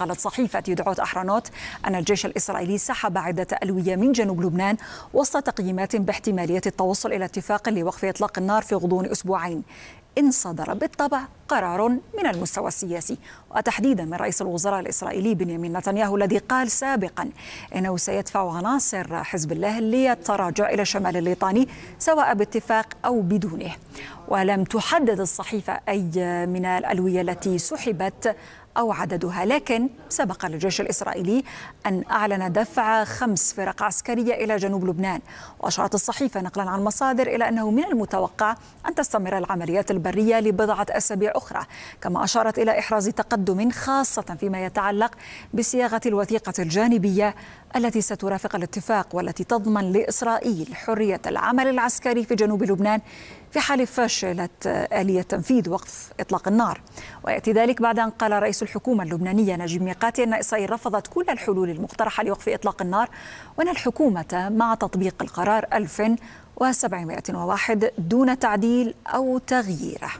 قالت صحيفة يدعوت أحرانوت أن الجيش الإسرائيلي سحب عدة ألوية من جنوب لبنان وسط تقييمات باحتمالية التوصل إلى اتفاق لوقف إطلاق النار في غضون أسبوعين إن صدر بالطبع قرار من المستوى السياسي وتحديدا من رئيس الوزراء الإسرائيلي بنيامين نتنياهو الذي قال سابقا إنه سيدفع عناصر حزب الله للتراجع إلى الشمال الليطاني سواء باتفاق أو بدونه ولم تحدد الصحيفة أي من الألوية التي سحبت أو عددها لكن سبق للجيش الإسرائيلي أن أعلن دفع خمس فرق عسكرية إلى جنوب لبنان وأشارت الصحيفة نقلا عن مصادر إلى أنه من المتوقع أن تستمر العمليات البرية لبضعة أسابيع أخرى كما أشارت إلى إحراز تقدم خاصة فيما يتعلق بصياغة الوثيقة الجانبية التي سترافق الاتفاق والتي تضمن لإسرائيل حرية العمل العسكري في جنوب لبنان في حال فشلت آلية تنفيذ وقف إطلاق النار ويأتي ذلك بعد أن قال رئيس الحكومة اللبنانية نجيب ميقاتي أن إسرائيل رفضت كل الحلول المقترحة لوقف إطلاق النار وأن الحكومة مع تطبيق القرار 1701 دون تعديل أو تغييره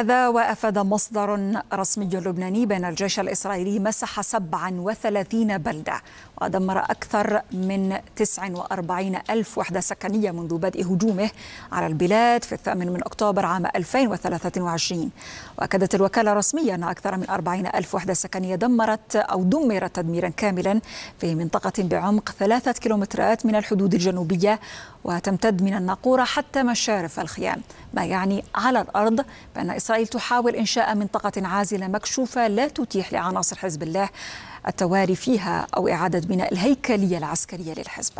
هذا وأفاد مصدر رسمي لبناني بأن الجيش الإسرائيلي مسح 37 بلدة ودمر أكثر من 49 ألف وحدة سكنية منذ بدء هجومه على البلاد في الثامن من أكتوبر عام 2023 وأكدت الوكالة الرسمية أن أكثر من 40 ألف وحدة سكنية دمرت أو دمرت تدميرا كاملا في منطقة بعمق ثلاثة كيلومترات من الحدود الجنوبية وتمتد من الناقورة حتى مشارف الخيام ما يعني على الأرض بأن إسرائيل تحاول إنشاء منطقة عازلة مكشوفة لا تتيح لعناصر حزب الله التواري فيها أو إعادة بناء الهيكلية العسكرية للحزب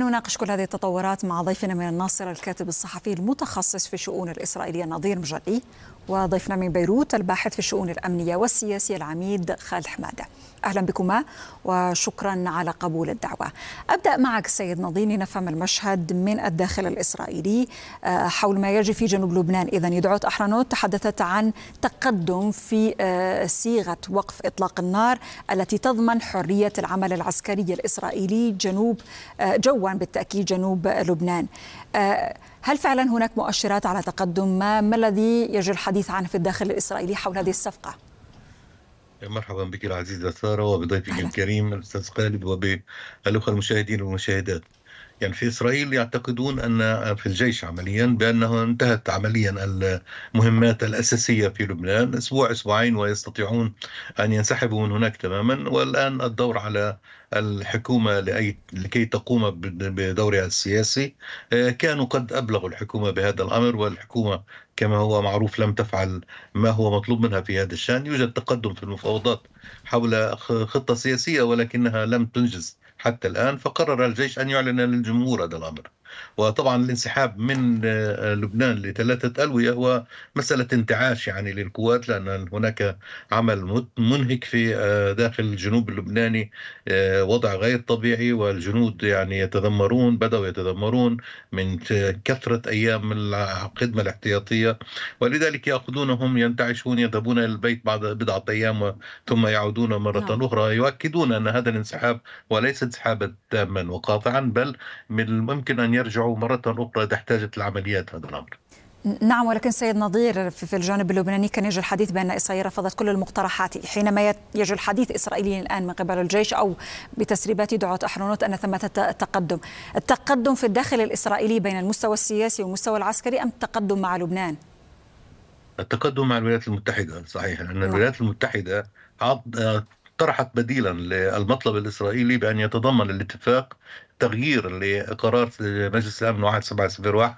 ونناقش كل هذه التطورات مع ضيفنا من الناصرة الكاتب الصحفي المتخصص في الشؤون الإسرائيلية نظير مجلي وضيفنا من بيروت الباحث في الشؤون الأمنية والسياسية العميد خالد حمادة أهلا بكما وشكرا على قبول الدعوة أبدأ معك سيد نظير لنفهم المشهد من الداخل الإسرائيلي آه، حول ما يجري في جنوب لبنان إذا يدعوت أحرانوت تحدثت عن تقدم في آه، صيغة وقف إطلاق النار التي تضمن حرية العمل العسكري الإسرائيلي جنوب آه، جو تتكون بالتأكيد جنوب لبنان آه، هل فعلا هناك مؤشرات على تقدم ما ما الذي يجري الحديث عنه في الداخل الإسرائيلي حول هذه الصفقة؟ مرحبا بك العزيزة سارة وبضيفك الكريم الأستاذ خالد وبالأخوة المشاهدين والمشاهدات يعني في إسرائيل يعتقدون أن في الجيش عمليا بأنه انتهت عمليا المهمات الأساسية في لبنان أسبوع أسبوعين ويستطيعون أن ينسحبوا من هناك تماما والآن الدور على الحكومة لأي لكي تقوم بدورها السياسي آه، كانوا قد أبلغوا الحكومة بهذا الأمر والحكومة كما هو معروف لم تفعل ما هو مطلوب منها في هذا الشأن يوجد تقدم في المفاوضات حول خطة سياسية ولكنها لم تنجز حتى الآن فقرر الجيش أن يعلن للجمهور هذا الأمر وطبعا الانسحاب من آه، لبنان لثلاثة ألوية هو مسألة انتعاش يعني للقوات لأن هناك عمل منهك في آه، داخل الجنوب اللبناني آه، وضع غير طبيعي والجنود يعني يتذمرون بدأوا يتذمرون من كثرة أيام الخدمة الاحتياطية ولذلك يأخذونهم ينتعشون يذهبون إلى البيت بعد بضعة أيام ثم يعودون مرة نعم. أخرى يؤكدون أن هذا الانسحاب وليس انسحابا تاما وقاطعا بل من الممكن أن يرجعوا مرة أخرى إذا احتاجت العمليات هذا الأمر نعم ولكن سيد نظير في الجانب اللبناني كان يجري الحديث بأن إسرائيل رفضت كل المقترحات حينما يجري الحديث إسرائيلي الآن من قبل الجيش أو بتسريبات دعاة احرونوت أن ثمة تقدم التقدم في الداخل الإسرائيلي بين المستوى السياسي والمستوى العسكري أم التقدم مع لبنان؟ التقدم مع الولايات المتحدة صحيح لأن نعم. الولايات المتحدة آه، طرحت بديلا للمطلب الاسرائيلي بان يتضمن الاتفاق التغيير اللي قرار مجلس الامن 1701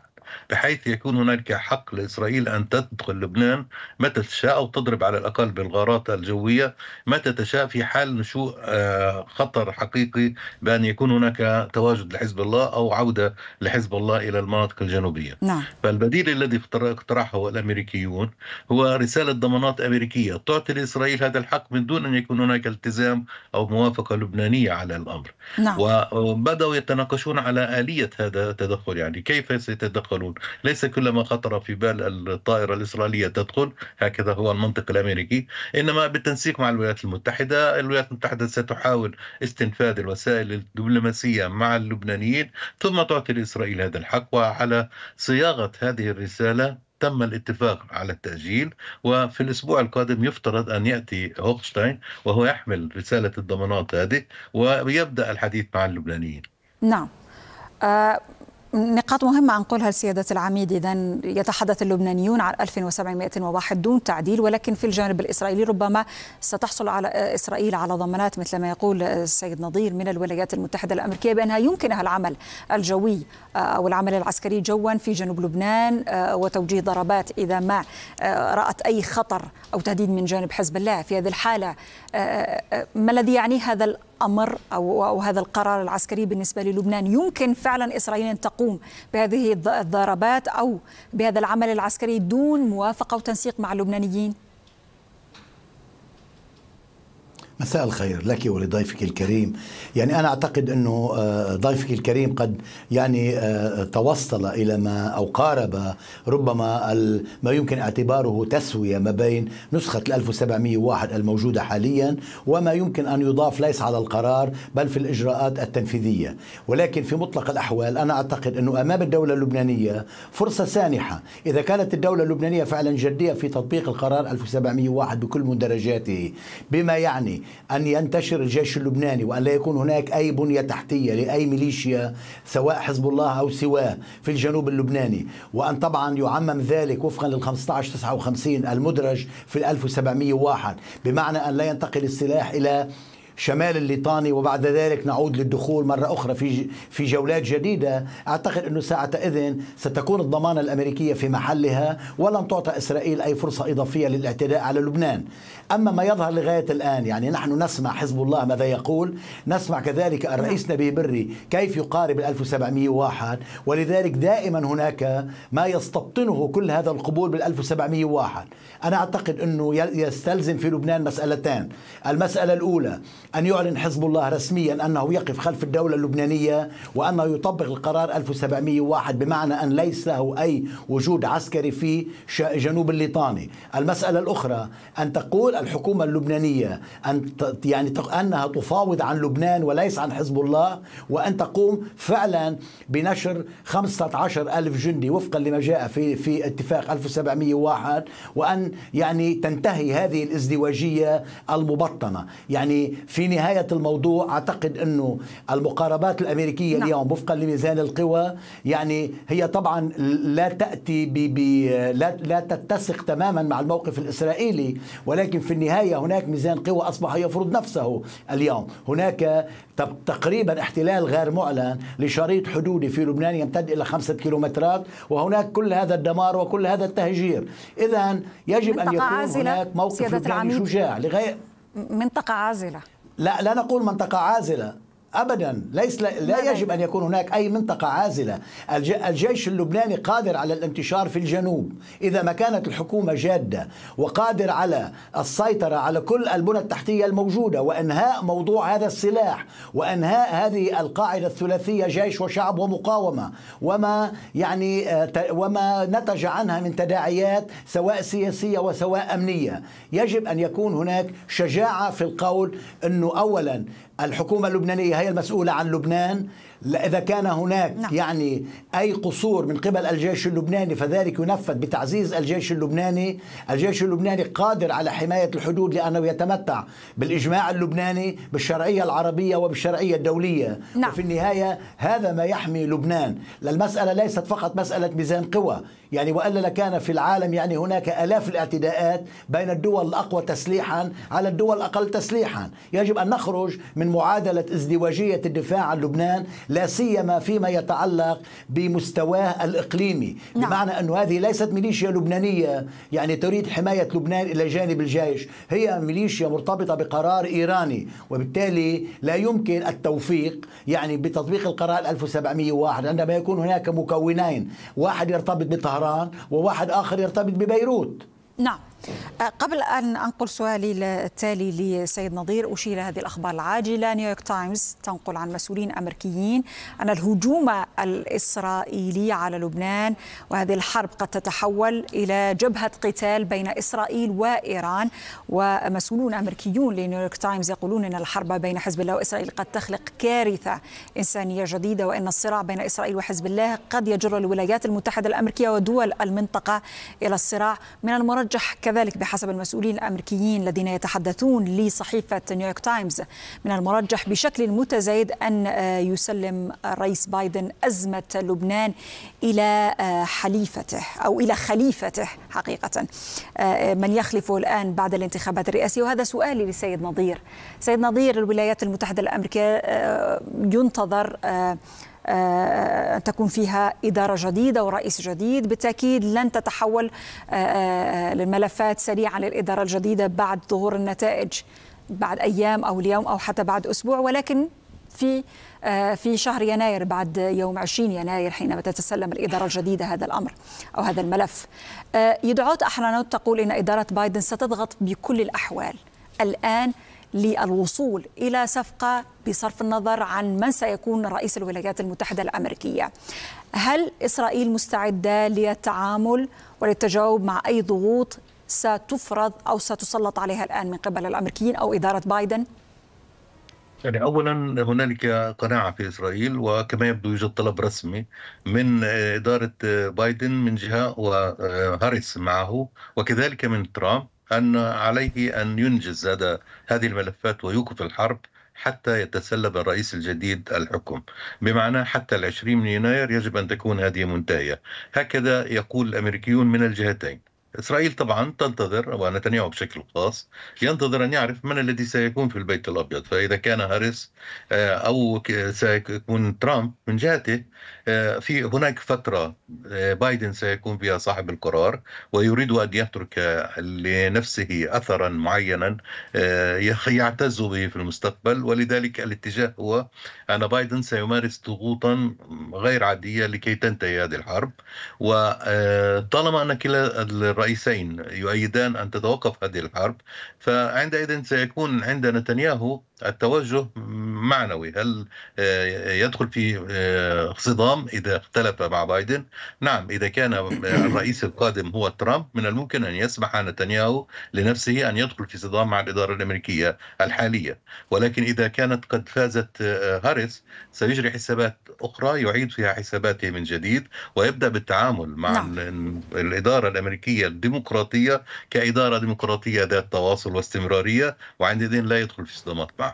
بحيث يكون هناك حق لإسرائيل أن تدخل لبنان متى تشاء أو تضرب على الأقل بالغارات الجوية متى تشاء في حال نشوء آه، خطر حقيقي بأن يكون هناك تواجد لحزب الله أو عودة لحزب الله إلى المناطق الجنوبية نعم. فالبديل الذي اقترحه الأمريكيون هو رسالة ضمانات أمريكية تعطي لإسرائيل هذا الحق من دون أن يكون هناك التزام أو موافقة لبنانية على الأمر نعم. وبدأوا يتناقشون على آلية هذا التدخل يعني كيف سيتدخل يدخلون ليس كلما خطر في بال الطائرة الإسرائيلية تدخل هكذا هو المنطق الأمريكي إنما بالتنسيق مع الولايات المتحدة الولايات المتحدة ستحاول استنفاذ الوسائل الدبلوماسية مع اللبنانيين ثم تعطي لإسرائيل هذا الحق وعلى صياغة هذه الرسالة تم الاتفاق على التأجيل وفي الأسبوع القادم يفترض أن يأتي هوخشتاين وهو يحمل رسالة الضمانات هذه ويبدأ الحديث مع اللبنانيين نعم آه، نقاط مهمة أنقلها لسيادة العميد إذا يتحدث اللبنانيون عن 1701 دون تعديل ولكن في الجانب الإسرائيلي ربما ستحصل على إسرائيل على ضمانات مثل ما يقول السيد نظير من الولايات المتحدة الأمريكية بأنها يمكنها العمل الجوي أو العمل العسكري جوا في جنوب لبنان آه، وتوجيه ضربات إذا ما آه، رأت أي خطر أو تهديد من جانب حزب الله في هذه الحالة آه، آه، آه، ما الذي يعنيه هذا الأمر أو هذا القرار العسكري بالنسبة للبنان يمكن فعلا إسرائيل أن تقوم بهذه الضربات أو بهذا العمل العسكري دون موافقة وتنسيق مع اللبنانيين مساء الخير لك ولضيفك الكريم يعني أنا أعتقد أنه آه، ضيفك الكريم قد يعني آه، توصل إلى ما أو قارب ربما ما يمكن اعتباره تسوية ما بين نسخة 1701 الموجودة حاليا وما يمكن أن يضاف ليس على القرار بل في الإجراءات التنفيذية ولكن في مطلق الأحوال أنا أعتقد أنه أمام الدولة اللبنانية فرصة سانحة إذا كانت الدولة اللبنانية فعلا جدية في تطبيق القرار 1701 بكل مندرجاته بما يعني أن ينتشر الجيش اللبناني وأن لا يكون هناك أي بنية تحتية لأي ميليشيا سواء حزب الله أو سواه في الجنوب اللبناني وأن طبعا يعمم ذلك وفقا لل 1559 المدرج في 1701 بمعنى أن لا ينتقل السلاح إلى شمال الليطاني وبعد ذلك نعود للدخول مرة أخرى في في جولات جديدة أعتقد أنه ساعتئذ ستكون الضمانة الأمريكية في محلها ولن تعطى إسرائيل أي فرصة إضافية للاعتداء على لبنان أما ما يظهر لغاية الآن يعني نحن نسمع حزب الله ماذا يقول نسمع كذلك الرئيس نعم. نبي بري كيف يقارب 1701 ولذلك دائما هناك ما يستبطنه كل هذا القبول بال 1701 أنا أعتقد أنه يستلزم في لبنان مسألتان المسألة الأولى أن يعلن حزب الله رسميا أنه يقف خلف الدولة اللبنانية وأنه يطبق القرار 1701 بمعنى أن ليس له أي وجود عسكري في جنوب الليطاني المسألة الأخرى أن تقول تقول الحكومة اللبنانية أن يعني أنها تفاوض عن لبنان وليس عن حزب الله وأن تقوم فعلا بنشر 15 ألف جندي وفقا لما جاء في في اتفاق 1701 وأن يعني تنتهي هذه الازدواجية المبطنة يعني في نهاية الموضوع أعتقد أنه المقاربات الأمريكية نعم. اليوم وفقا لميزان القوى يعني هي طبعا لا تأتي ب لا, لا تتسق تماما مع الموقف الإسرائيلي ولكن في النهاية هناك ميزان قوى أصبح يفرض نفسه اليوم هناك تقريبا احتلال غير معلن لشريط حدودي في لبنان يمتد إلى خمسة كيلومترات وهناك كل هذا الدمار وكل هذا التهجير إذا يجب أن يكون هناك موقف لبناني شجاع لغير منطقة عازلة لا لا نقول منطقة عازلة ابدا ليس لا يجب ان يكون هناك اي منطقه عازله الجيش اللبناني قادر على الانتشار في الجنوب اذا ما كانت الحكومه جاده وقادر على السيطره على كل البنى التحتيه الموجوده وانهاء موضوع هذا السلاح وانهاء هذه القاعده الثلاثيه جيش وشعب ومقاومه وما يعني آه، وما نتج عنها من تداعيات سواء سياسيه وسواء امنيه يجب ان يكون هناك شجاعه في القول انه اولا الحكومة اللبنانية هي المسؤولة عن لبنان إذا كان هناك نعم. يعني أي قصور من قبل الجيش اللبناني فذلك ينفذ بتعزيز الجيش اللبناني الجيش اللبناني قادر على حماية الحدود لأنه يتمتع بالإجماع اللبناني بالشرعية العربية وبالشرعية الدولية نعم. وفي النهاية هذا ما يحمي لبنان المسألة ليست فقط مسألة ميزان قوى يعني وإلا لكان في العالم يعني هناك آلاف الاعتداءات بين الدول الأقوى تسليحا على الدول الأقل تسليحا يجب أن نخرج من معادلة ازدواجية الدفاع عن لبنان لا سيما فيما يتعلق بمستواه الإقليمي نعم. بمعنى أن هذه ليست ميليشيا لبنانية يعني تريد حماية لبنان إلى جانب الجيش هي ميليشيا مرتبطة بقرار إيراني وبالتالي لا يمكن التوفيق يعني بتطبيق القرار 1701 عندما يكون هناك مكونين واحد يرتبط بطهران وواحد آخر يرتبط ببيروت نعم أه، قبل أن أنقل سؤالي التالي لسيد نظير أشير هذه الأخبار العاجلة نيويورك تايمز تنقل عن مسؤولين أمريكيين أن الهجوم الإسرائيلي على لبنان وهذه الحرب قد تتحول إلى جبهة قتال بين إسرائيل وإيران ومسؤولون أمريكيون لنيويورك تايمز يقولون أن الحرب بين حزب الله وإسرائيل قد تخلق كارثة إنسانية جديدة وأن الصراع بين إسرائيل وحزب الله قد يجر الولايات المتحدة الأمريكية ودول المنطقة إلى الصراع من المرجح كذلك كذلك بحسب المسؤولين الأمريكيين الذين يتحدثون لصحيفة نيويورك تايمز من المرجح بشكل متزايد أن آه، يسلم الرئيس بايدن أزمة لبنان إلى آه، حليفته أو إلى خليفته حقيقة آه، من يخلفه الآن بعد الانتخابات الرئاسية وهذا سؤالي لسيد نظير سيد نظير الولايات المتحدة الأمريكية ينتظر أن آه، تكون فيها إدارة جديدة ورئيس جديد بالتأكيد لن تتحول الملفات آه، آه، سريعا للإدارة الجديدة بعد ظهور النتائج بعد أيام أو اليوم أو حتى بعد أسبوع ولكن في في شهر يناير بعد يوم 20 يناير حينما تتسلم الإدارة الجديدة هذا الأمر أو هذا الملف يدعوت أحرانوت تقول إن إدارة بايدن ستضغط بكل الأحوال الآن للوصول إلى صفقة بصرف النظر عن من سيكون رئيس الولايات المتحدة الأمريكية هل إسرائيل مستعدة للتعامل وللتجاوب مع أي ضغوط ستفرض أو ستسلط عليها الآن من قبل الأمريكيين أو إدارة بايدن؟ يعني اولا هنالك قناعه في اسرائيل وكما يبدو يوجد طلب رسمي من اداره بايدن من جهه وهاريس معه وكذلك من ترامب أن عليه أن ينجز هذا هذه الملفات ويوقف الحرب حتى يتسلب الرئيس الجديد الحكم بمعنى حتى العشرين من يناير يجب أن تكون هذه منتهية هكذا يقول الأمريكيون من الجهتين إسرائيل طبعا تنتظر ونتنياهو بشكل خاص ينتظر أن يعرف من الذي سيكون في البيت الأبيض فإذا كان هاريس آه، أو سيكون ترامب من جهته آه، في هناك فترة آه، بايدن سيكون فيها صاحب القرار ويريد أن يترك لنفسه أثرا معينا يعتز به في المستقبل ولذلك الاتجاه هو أن بايدن سيمارس ضغوطا غير عادية لكي تنتهي هذه الحرب وطالما أن كلا رئيسين يؤيدان أن تتوقف هذه الحرب فعندئذ سيكون عند نتنياهو التوجه معنوي هل آه، يدخل في آه، صدام إذا اختلف مع بايدن نعم إذا كان آه، الرئيس القادم هو ترامب من الممكن أن يسمح نتنياهو لنفسه أن يدخل في صدام مع الإدارة الأمريكية الحالية ولكن إذا كانت قد فازت هاريس سيجري حسابات أخرى يعيد فيها حساباته من جديد ويبدأ بالتعامل مع نعم. الإدارة الأمريكية الديمقراطية كإدارة ديمقراطية ذات تواصل واستمرارية وعندئذ لا يدخل في صدامات معه